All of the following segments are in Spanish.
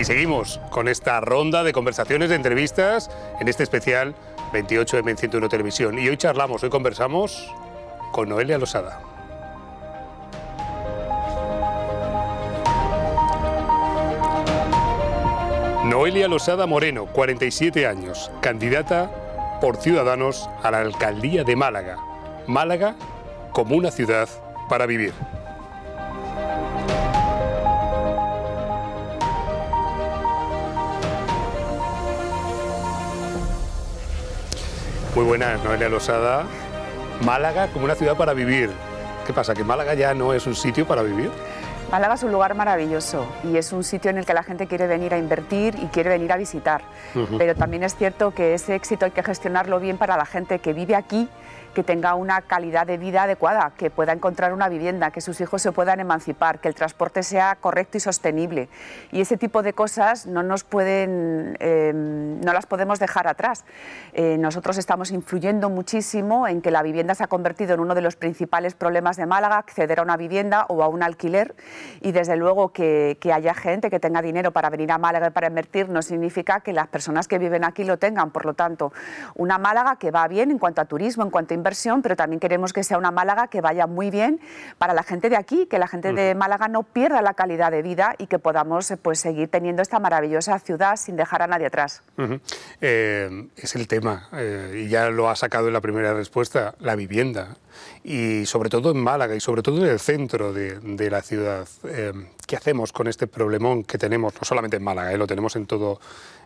Y seguimos con esta ronda de conversaciones, de entrevistas, en este especial 28 de M101 Televisión. Y hoy charlamos, hoy conversamos con Noelia Losada. Noelia Losada Moreno, 47 años, candidata por Ciudadanos a la Alcaldía de Málaga. Málaga como una ciudad para vivir. Muy buenas, Noelia Losada. Málaga como una ciudad para vivir. ¿Qué pasa? ¿Que Málaga ya no es un sitio para vivir? Málaga es un lugar maravilloso y es un sitio en el que la gente quiere venir a invertir y quiere venir a visitar. Pero también es cierto que ese éxito hay que gestionarlo bien para la gente que vive aquí que tenga una calidad de vida adecuada, que pueda encontrar una vivienda, que sus hijos se puedan emancipar, que el transporte sea correcto y sostenible. Y ese tipo de cosas no nos pueden, em, no las podemos dejar atrás. Eh, nosotros estamos influyendo muchísimo en que la vivienda se ha convertido en uno de los principales problemas de Málaga, acceder a una vivienda o a un alquiler y desde luego que, haya gente que tenga dinero para venir a Málaga para invertir no significa que las personas que viven aquí lo tengan. Por lo tanto, una Málaga que va bien en cuanto a turismo, en cuanto a inversión, pero también queremos que sea una Málaga que vaya muy bien para la gente de aquí, que la gente de Málaga no pierda la calidad de vida y que podamos eh, pues, seguir teniendo esta maravillosa ciudad sin dejar a nadie atrás. Eh, es el tema, eh, y ya lo ha sacado en la primera respuesta, la vivienda. Y sobre todo en Málaga y sobre todo en el centro de la ciudad. Em, ¿qué hacemos con este problemón que tenemos, no solamente en Málaga, eh? lo tenemos en todo,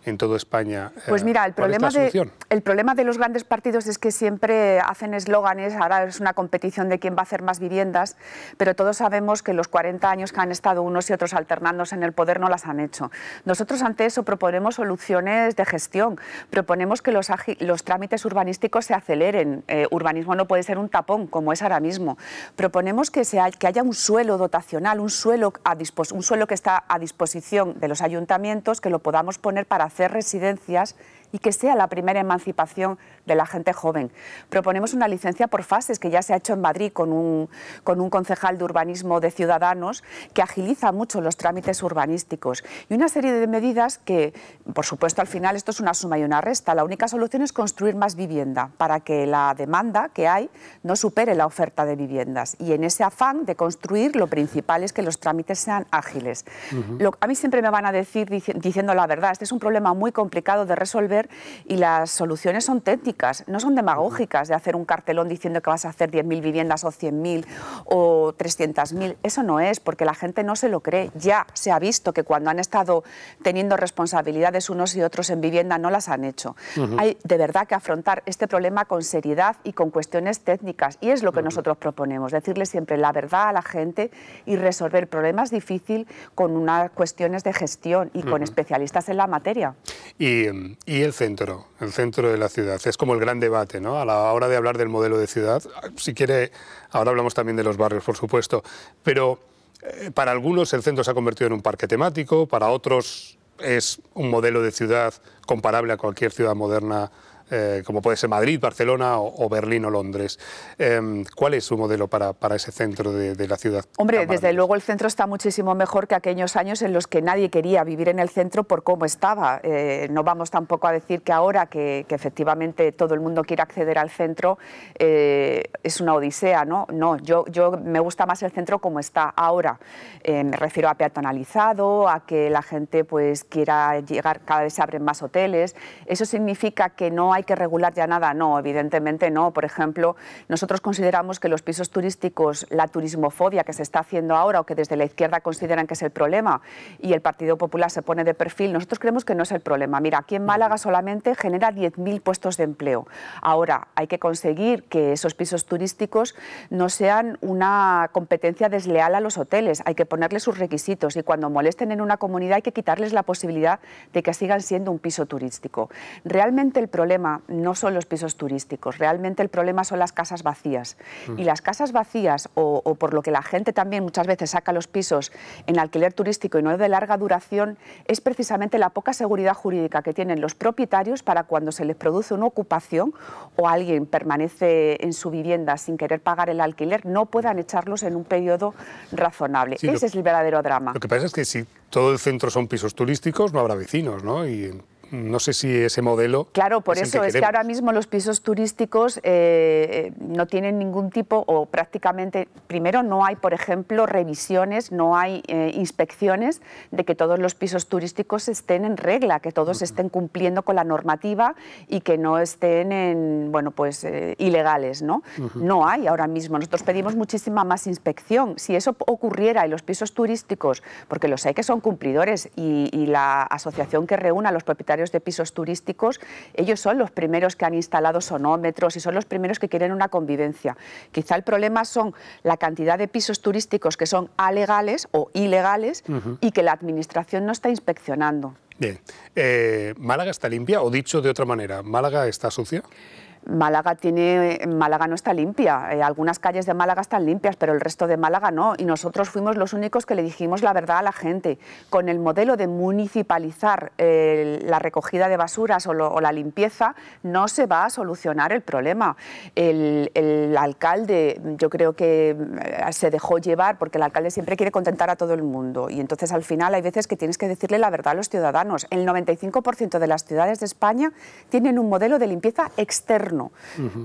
en toda España. Eh, pues mira, el problema, de, el problema de los grandes partidos es que siempre hacen eslóganes, ahora es una competición de quién va a hacer más viviendas, pero todos sabemos que los 40 años que han estado unos y otros alternándose en el poder no las han hecho. Nosotros ante eso proponemos soluciones de gestión, proponemos que los, los trámites urbanísticos se aceleren, eh, urbanismo no puede ser un tapón como es ahora mismo, proponemos que, se que haya un suelo dotacional, un suelo, a un suelo que está a disposición de los ayuntamientos, que lo podamos poner para hacer hacer residencias y que sea la primera emancipación de la gente joven. Proponemos una licencia por fases que ya se ha hecho en Madrid con un, con un concejal de urbanismo de Ciudadanos que agiliza mucho los trámites urbanísticos y una serie de medidas que, por supuesto, al final esto es una suma y una resta. La única solución es construir más vivienda para que la demanda que hay no supere la oferta de viviendas y en ese afán de construir lo principal es que los trámites sean ágiles. a mí siempre me van a decir diciendo la verdad, este es un problema muy complicado de resolver y las soluciones son técnicas, no son demagógicas de hacer un cartelón diciendo que vas a hacer 10.000 viviendas o 100.000 o 300.000. Eso no es, porque la gente no se lo cree. Ya se ha visto que cuando han estado teniendo responsabilidades unos y otros en vivienda no las han hecho. Hay de verdad que afrontar este problema con seriedad y con cuestiones técnicas y es lo que nosotros proponemos, decirle siempre la verdad a la gente y resolver problemas difíciles con unas cuestiones de gestión y con especialistas en la materia y, el centro, el centro de la ciudad. Es como el gran debate, ¿no? A la hora de hablar del modelo de ciudad, si quiere, ahora hablamos también de los barrios, por supuesto, pero eh, para algunos el centro se ha convertido en un parque temático, para otros es un modelo de ciudad comparable a cualquier ciudad moderna eh, como puede ser Madrid, Barcelona o, Berlín o Londres. Em, ¿Cuál es su modelo para, para ese centro de, la ciudad? Hombre, desde luego el centro está muchísimo mejor que aquellos años en los que nadie quería vivir en el centro por cómo estaba. Eh, no vamos tampoco a decir que ahora que, efectivamente todo el mundo quiere acceder al centro eh, es una odisea, ¿no? No, yo, yo me gusta más el centro como está ahora. me refiero a peatonalizado, a que la gente pues quiera llegar, cada vez se abren más hoteles. Eso significa que no hay que regular ya nada, no, evidentemente no. Por ejemplo, nosotros consideramos que los pisos turísticos, la turismofobia que se está haciendo ahora o que desde la izquierda consideran que es el problema y el Partido Popular se pone de perfil, nosotros creemos que no es el problema. Mira, aquí en mm. Málaga solamente genera 10.000 puestos de empleo. Ahora, hay que conseguir que esos pisos turísticos no sean una competencia desleal a los hoteles, hay que ponerles sus requisitos y cuando molesten en una comunidad hay que quitarles la posibilidad de que sigan siendo un piso turístico. Realmente el problema no son los pisos turísticos, realmente el problema son las casas vacías. Mm. Y las casas vacías, o, por lo que la gente también muchas veces saca los pisos en alquiler turístico y no es de larga duración, es precisamente la poca seguridad jurídica que tienen los propietarios para cuando se les produce una ocupación o alguien permanece en su vivienda sin querer pagar el alquiler, no puedan echarlos en un periodo razonable. Ese es el verdadero drama. Lo que pasa es que si todo el centro son pisos turísticos, no habrá vecinos, ¿no? no sé si ese modelo... Claro, por eso es que ahora mismo los pisos turísticos eh, eh, no tienen ningún tipo o prácticamente, primero no hay, por ejemplo, revisiones, no hay eh, inspecciones de que todos los pisos turísticos estén en regla, que todos estén cumpliendo con la normativa y que no estén en, bueno, pues ilegales, ¿no? No hay ahora mismo. Nosotros pedimos muchísima más inspección. Si eso ocurriera en los pisos turísticos, porque los hay que son cumplidores y, y la asociación que reúna a los propietarios de pisos turísticos, ellos son los primeros que han instalado sonómetros y son los primeros que quieren una convivencia. Quizá el problema son la cantidad de pisos turísticos que son alegales o ilegales y que la Administración no está inspeccionando. Bien, eh, ¿Málaga está limpia o dicho de otra manera, Málaga está sucia? Málaga tiene, Málaga no está limpia. Eh, algunas calles de Málaga están limpias, pero el resto de Málaga no. Y nosotros fuimos los únicos que le dijimos la verdad a la gente. Con el modelo de municipalizar eh, la recogida de basuras o, o, la limpieza, no se va a solucionar el problema. El, el, alcalde, yo creo que eh, se dejó llevar, porque el alcalde siempre quiere contentar a todo el mundo. Y entonces al final hay veces que tienes que decirle la verdad a los ciudadanos. El 95% de las ciudades de España tienen un modelo de limpieza externo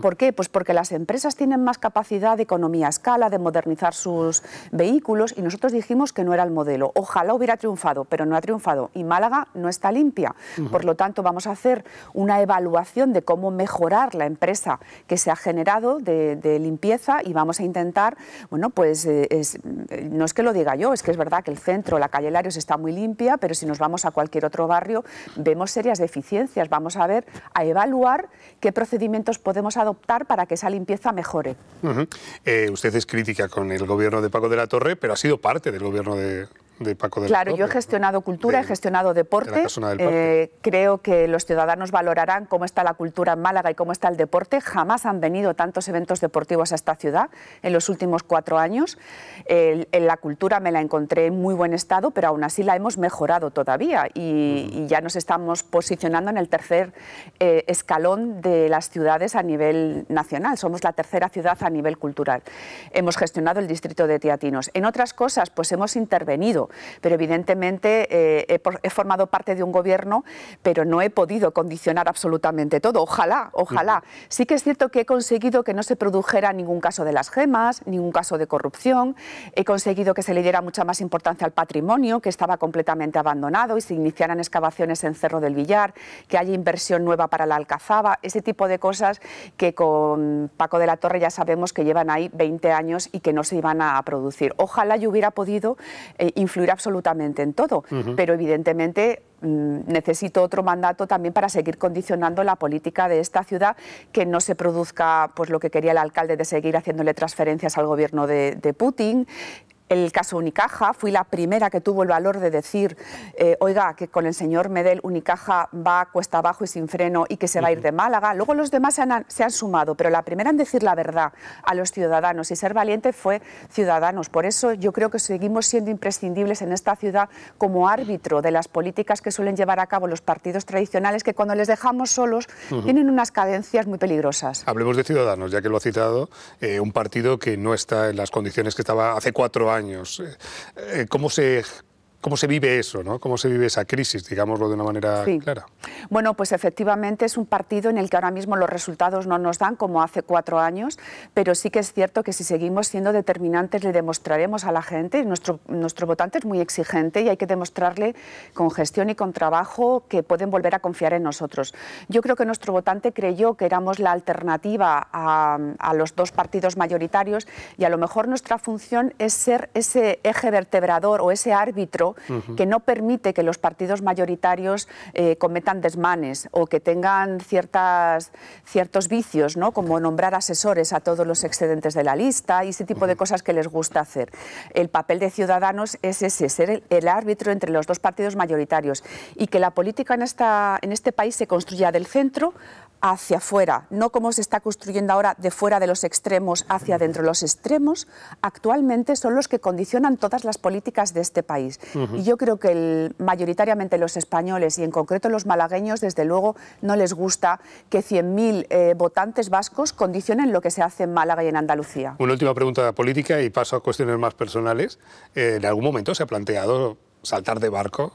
¿Por qué? Pues porque las empresas tienen más capacidad de economía a escala, de modernizar sus vehículos y nosotros dijimos que no era el modelo. Ojalá hubiera triunfado, pero no ha triunfado y Málaga no está limpia. Por lo tanto, vamos a hacer una evaluación de cómo mejorar la empresa que se ha generado de, limpieza y vamos a intentar, bueno, pues eh, eh, no es que lo diga yo, es que es verdad que el centro, la calle Larios está muy limpia, pero si nos vamos a cualquier otro barrio vemos serias deficiencias. Vamos a ver, a evaluar qué procedimiento podemos adoptar para que esa limpieza mejore. Eh, usted es crítica con el gobierno de Paco de la Torre, pero ha sido parte del gobierno de, Claro, yo he gestionado cultura, he gestionado deporte. Eh, creo que los ciudadanos valorarán cómo está la cultura en Málaga y cómo está el deporte. Jamás han venido tantos eventos deportivos a esta ciudad en los últimos cuatro años. en la cultura me la encontré en muy buen estado, pero aún así la hemos mejorado todavía y, ya nos estamos posicionando en el tercer eh, escalón de las ciudades a nivel nacional. Somos la tercera ciudad a nivel cultural. Hemos gestionado el distrito de Teatinos. En otras cosas, pues hemos intervenido pero evidentemente eh, he, formado parte de un gobierno, pero no he podido condicionar absolutamente todo. Ojalá, ojalá. Sí que es cierto que he conseguido que no se produjera ningún caso de las gemas, ningún caso de corrupción. He conseguido que se le diera mucha más importancia al patrimonio, que estaba completamente abandonado, y se iniciaran excavaciones en Cerro del Villar, que haya inversión nueva para la Alcazaba, ese tipo de cosas que con Paco de la Torre ya sabemos que llevan ahí 20 años y que no se iban a producir. Ojalá yo hubiera podido eh, influir absolutamente en todo, pero evidentemente mm, necesito otro mandato también para seguir condicionando la política de esta ciudad, que no se produzca pues, lo que quería el alcalde de seguir haciéndole transferencias al gobierno de Putin, el caso Unicaja, fui la primera que tuvo el valor de decir, eh, oiga, que con el señor Medel Unicaja va cuesta abajo y sin freno y que se va a ir de Málaga. Luego los demás se han, sumado, pero la primera en decir la verdad a los ciudadanos y ser valiente fue Ciudadanos. Por eso yo creo que seguimos siendo imprescindibles en esta ciudad como árbitro de las políticas que suelen llevar a cabo los partidos tradicionales, que cuando les dejamos solos tienen unas cadencias muy peligrosas. Hablemos de Ciudadanos, ya que lo ha citado, eh, un partido que no está en las condiciones que estaba hace cuatro años años. Eh, eh, ¿Cómo se ¿Cómo se vive eso? ¿Cómo se vive esa crisis, digámoslo de una manera clara? Bueno, pues efectivamente es un partido en el que ahora mismo los resultados no nos dan como hace cuatro años, pero sí que es cierto que si seguimos siendo determinantes le demostraremos a la gente, nuestro, nuestro votante es muy exigente y hay que demostrarle con gestión y con trabajo que pueden volver a confiar en nosotros. Yo creo que nuestro votante creyó que éramos la alternativa a los dos partidos mayoritarios y a lo mejor nuestra función es ser ese eje vertebrador o ese árbitro que no permite que los partidos mayoritarios eh, cometan desmanes o que tengan ciertas, ciertos vicios, ¿no? como nombrar asesores a todos los excedentes de la lista y ese tipo de cosas que les gusta hacer. El papel de Ciudadanos es ese, ser el, árbitro entre los dos partidos mayoritarios y que la política en, esta, en este país se construya del centro hacia afuera, no como se está construyendo ahora de fuera de los extremos hacia adentro. Los extremos actualmente son los que condicionan todas las políticas de este país. Y yo creo que mayoritariamente los españoles y en concreto los malagueños, desde luego, no les gusta que 100.000 eh, votantes vascos condicionen lo que se hace en Málaga y en Andalucía. Una última pregunta de política y paso a cuestiones más personales. Eh, ¿En algún momento se ha planteado saltar de barco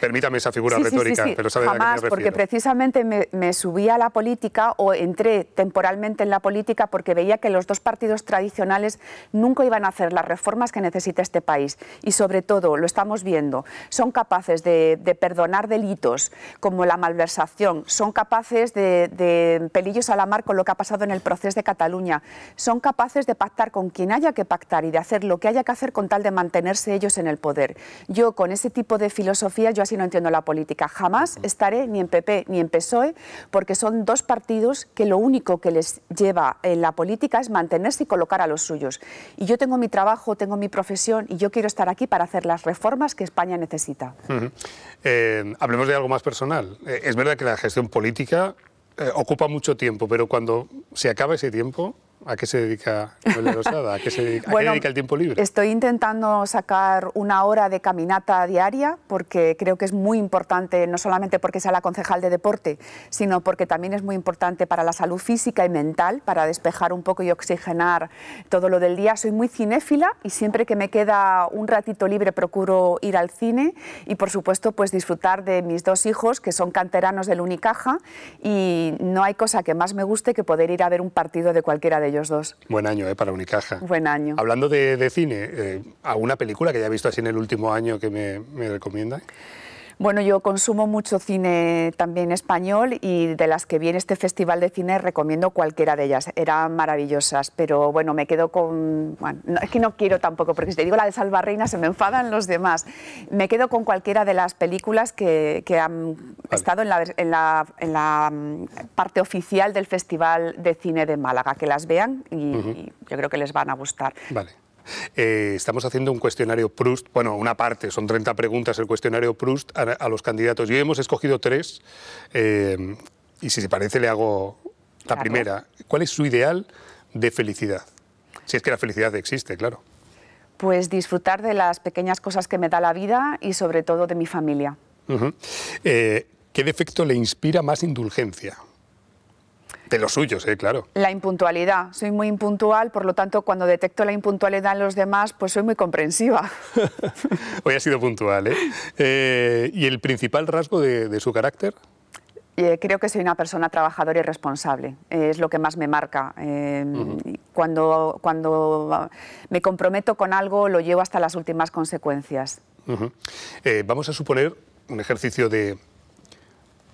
Permítame esa figura retórica, pero sabe Jamás, a qué porque precisamente me, subí a la política o entré temporalmente en la política porque veía que los dos partidos tradicionales nunca iban a hacer las reformas que necesita este país. Y sobre todo, lo estamos viendo, son capaces de, perdonar delitos como la malversación, son capaces de, de pelillos a la mar con lo que ha pasado en el proceso de Cataluña, son capaces de pactar con quien haya que pactar y de hacer lo que haya que hacer con tal de mantenerse ellos en el poder. Yo con ese tipo de filosofía yo así no entiendo la política. Jamás estaré ni en PP ni en PSOE porque son dos partidos que lo único que les lleva en la política es mantenerse y colocar a los suyos. Y yo tengo mi trabajo, tengo mi profesión y yo quiero estar aquí para hacer las reformas que España necesita. Eh, hablemos de algo más personal. Eh, es verdad que la gestión política eh, ocupa mucho tiempo, pero cuando se acaba ese tiempo, ¿A qué se dedica Rosada? ¿A qué se dedica, el tiempo libre? Estoy intentando sacar una hora de caminata diaria porque creo que es muy importante, no solamente porque sea la concejal de deporte, sino porque también es muy importante para la salud física y mental, para despejar un poco y oxigenar todo lo del día. Soy muy cinéfila y siempre que me queda un ratito libre procuro ir al cine y, por supuesto, pues disfrutar de mis dos hijos que son canteranos del Unicaja y no hay cosa que más me guste que poder ir a ver un partido de cualquiera de ellos Buen año, ¿eh? Para Unicaja. Buen año. Hablando de, cine, eh, ¿alguna película que haya visto así en el último año que me, me recomienda? Bueno, yo consumo mucho cine también español y de las que viene este festival de cine recomiendo cualquiera de ellas. Eran maravillosas, pero bueno, me quedo con... Bueno, es que no quiero tampoco, porque si te digo la de Salvarreina se me enfadan los demás. Me quedo con cualquiera de las películas que, han estado en la, mm, parte oficial del Festival de Cine de Málaga. Que las vean y, y yo creo que les van a gustar. Vale. Eh, estamos haciendo un cuestionario Proust, bueno, una parte, son 30 preguntas el cuestionario Proust a, los candidatos. Yo hemos escogido tres eh, y si se parece le hago la primera. ¿Cuál es su ideal de felicidad? Si es que la felicidad existe, claro. Pues disfrutar de las pequeñas cosas que me da la vida y sobre todo de mi familia. Eh, ¿Qué defecto le inspira más indulgencia? De los suyos, eh, claro. La impuntualidad. Soy muy impuntual, por lo tanto, cuando detecto la impuntualidad en los demás, pues soy muy comprensiva. Hoy ha sido puntual, eh. ¿eh? y el principal rasgo de, su carácter? Eh, creo que soy una persona trabajadora y responsable, es lo que más me marca. cuando, cuando me comprometo con algo, lo llevo hasta las últimas consecuencias. vamos a suponer un ejercicio de,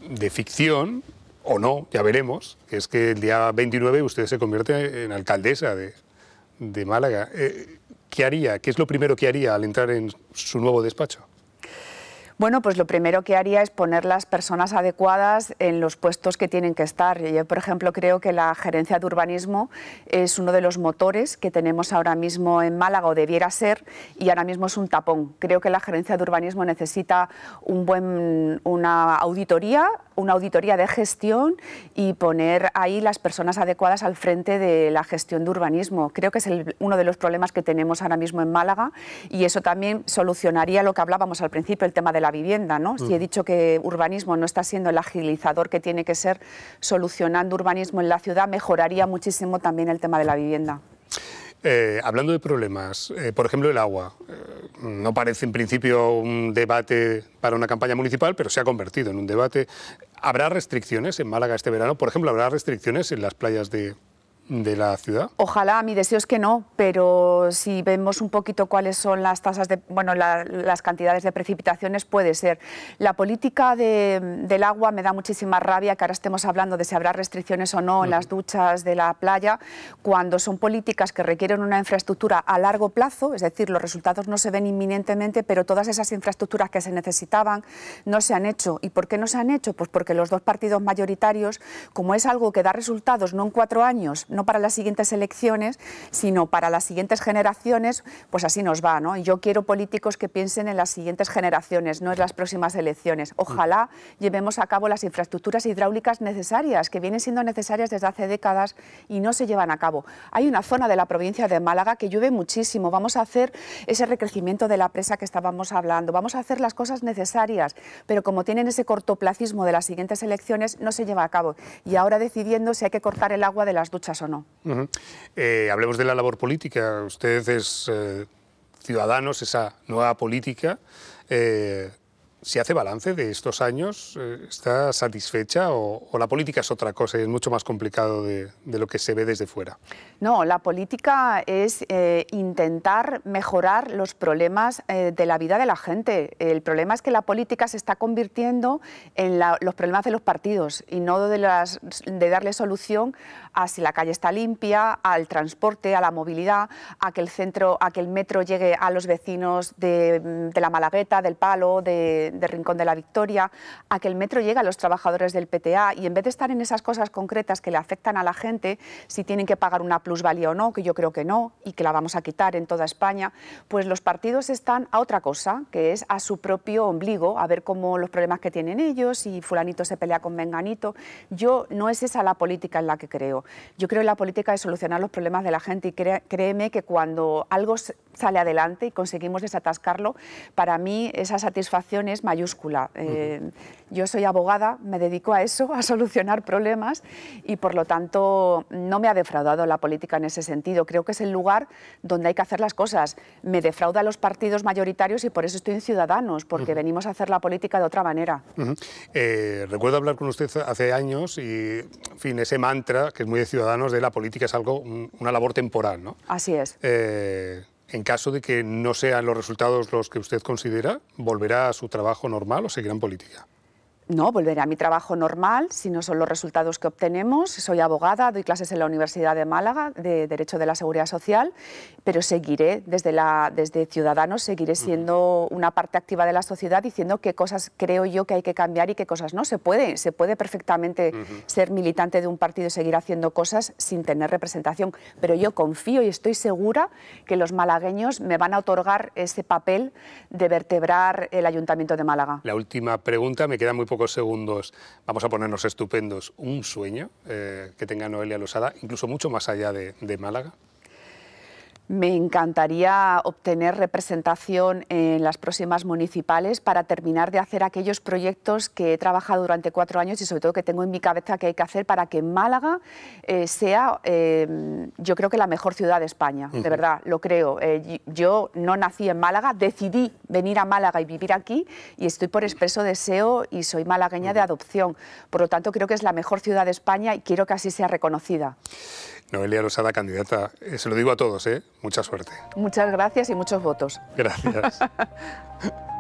de ficción o no, ya veremos, es que el día 29 usted se convierte en alcaldesa de, Málaga. Eh, ¿Qué haría? ¿Qué es lo primero que haría al entrar en su nuevo despacho? Bueno, pues lo primero que haría es poner las personas adecuadas en los puestos que tienen que estar. Yo, por ejemplo, creo que la gerencia de urbanismo es uno de los motores que tenemos ahora mismo en Málaga, o debiera ser, y ahora mismo es un tapón. Creo que la gerencia de urbanismo necesita un buen, una auditoría una auditoría de gestión y poner ahí las personas adecuadas al frente de la gestión de urbanismo. Creo que es uno de los problemas que tenemos ahora mismo en Málaga y eso también solucionaría lo que hablábamos al principio, el tema de la vivienda. ¿no? Si he dicho que urbanismo no está siendo el agilizador que tiene que ser solucionando urbanismo en la ciudad, mejoraría muchísimo también el tema de la vivienda. Eh, hablando de problemas, eh, por ejemplo, el agua. Eh, no parece en principio un debate para una campaña municipal, pero se ha convertido en un debate. ¿Habrá restricciones en Málaga este verano? Por ejemplo, ¿habrá restricciones en las playas de, de la ciudad? Ojalá, mi deseo es que no, pero si vemos un poquito cuáles son las tasas de, bueno, las cantidades de precipitaciones, puede ser. La política del agua me da muchísima rabia que ahora estemos hablando de si habrá restricciones o no en las duchas de la playa, cuando son políticas que requieren una infraestructura a largo plazo, es decir, los resultados no se ven inminentemente, pero todas esas infraestructuras que se necesitaban no se han hecho. ¿Y por qué no se han hecho? Pues porque los dos partidos mayoritarios, como es algo que da resultados no en cuatro años, no no para las siguientes elecciones, sino para las siguientes generaciones, pues así nos va, ¿no? Yo quiero políticos que piensen en las siguientes generaciones, no en las próximas elecciones. Mm. Ojalá llevemos a cabo las infraestructuras hidráulicas necesarias, que vienen siendo necesarias desde hace décadas y no se llevan a cabo. Hay una zona de la provincia de Málaga que llueve muchísimo, vamos a hacer ese recrecimiento de la presa que estábamos hablando, vamos a hacer las cosas necesarias, pero como tienen ese cortoplacismo de las siguientes elecciones, no se lleva a cabo. Y ahora decidiendo si hay que cortar el agua de las duchas no. Eh, hablemos de la labor política. ...ustedes es eh, Ciudadanos, esa nueva política. Eh, si hace balance de estos años, ¿está satisfecha o, la política es otra cosa y es mucho más complicado de, lo que se ve desde fuera? No, la política es intentar mejorar los problemas de la vida de la gente. El problema es que la política se está convirtiendo en los problemas de los partidos y no de, las, de darle solución a si la calle está limpia, al transporte, a la movilidad, a que el centro, a que el metro llegue a los vecinos de, mm, la Malagueta, del Palo, de, Rincón de la Victoria, a que el metro llegue a los trabajadores del PTA y en vez de estar en esas cosas concretas que le afectan a la gente, si tienen que pagar una plusvalía o no, que yo creo que no y que la vamos a quitar en toda España, pues los partidos están a otra cosa, que es a su propio ombligo, a ver cómo los problemas que tienen ellos, si fulanito se pelea con menganito. Yo no es esa la política en la que creo. Yo creo en la política de solucionar los problemas de la gente y créeme que cuando algo sale adelante y conseguimos desatascarlo, para mí esa satisfacción es mayúscula. Eh, yo soy abogada, me dedico a eso, a solucionar problemas y por lo tanto no me ha defraudado la política en ese sentido. Creo que es el lugar donde hay que hacer las cosas. Me defrauda los partidos mayoritarios y por eso estoy en Ciudadanos, porque venimos a hacer la política de otra manera. Eh, recuerdo hablar con usted hace años y, en fin, ese mantra que es muy de Ciudadanos de la política es algo, una labor temporal, ¿no? Así es. Eh, en caso de que no sean los resultados los que usted considera, ¿volverá a su trabajo normal o seguirá en política? No, volveré a mi trabajo normal, si no son los resultados que obtenemos. Soy abogada, doy clases en la Universidad de Málaga de Derecho de la Seguridad Social, pero seguiré desde, Ciudadanos, seguiré siendo una parte activa de la sociedad diciendo qué cosas creo yo que hay que cambiar y qué cosas no. Se puede, se puede perfectamente ser militante de un partido y seguir haciendo cosas sin tener representación, pero yo confío y estoy segura que los malagueños me van a otorgar ese papel de vertebrar el Ayuntamiento de Málaga. La última pregunta, me queda muy poco segundos, vamos a ponernos estupendos, un sueño eh, que tenga Noelia Losada, incluso mucho más allá de Málaga? Me encantaría obtener representación en las próximas municipales para terminar de hacer aquellos proyectos que he trabajado durante cuatro años y sobre todo que tengo en mi cabeza que hay que hacer para que Málaga eh, sea, em, yo creo que la mejor ciudad de España, de verdad, lo creo. Eh, yo no nací en Málaga, decidí venir a Málaga y vivir aquí y estoy por expreso deseo y soy malagueña de adopción. Por lo tanto, creo que es la mejor ciudad de España y quiero que así sea reconocida. Noelia Rosada, candidata, eh, se lo digo a todos, ¿eh? mucha suerte. Muchas gracias y muchos votos. Gracias.